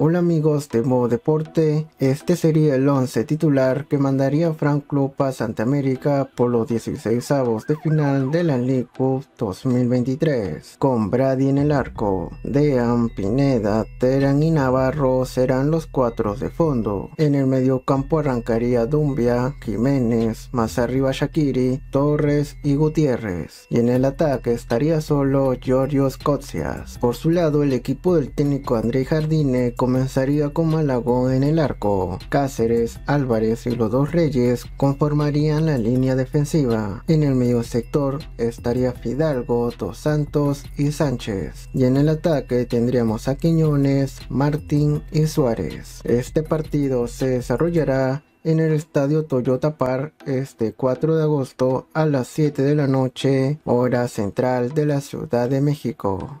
Hola amigos de Modo Deporte, este sería el 11 titular que mandaría Frank Club a Santa América por los 16 avos de final de la League 2023, con Brady en el arco, Dean, Pineda, Terán y Navarro serán los cuatro de fondo, en el medio campo arrancaría Dumbia, Jiménez, más arriba Shakiri, Torres y Gutiérrez, y en el ataque estaría solo Giorgio Scotzias por su lado el equipo del técnico André Jardine comenzaría con Malagón en el arco. Cáceres, Álvarez y los dos Reyes conformarían la línea defensiva. En el medio sector estaría Fidalgo, Dos Santos y Sánchez. Y en el ataque tendríamos a Quiñones, Martín y Suárez. Este partido se desarrollará en el estadio Toyota Par, este 4 de agosto a las 7 de la noche, hora central de la Ciudad de México.